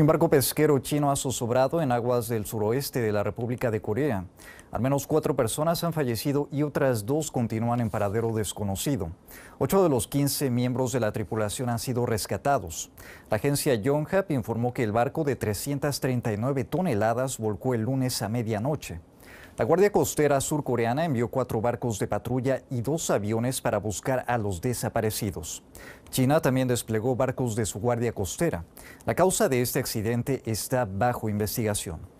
un barco pesquero chino ha zozobrado en aguas del suroeste de la República de Corea. Al menos cuatro personas han fallecido y otras dos continúan en paradero desconocido. Ocho de los 15 miembros de la tripulación han sido rescatados. La agencia Yonhap informó que el barco de 339 toneladas volcó el lunes a medianoche. La Guardia Costera surcoreana envió cuatro barcos de patrulla y dos aviones para buscar a los desaparecidos. China también desplegó barcos de su Guardia Costera. La causa de este accidente está bajo investigación.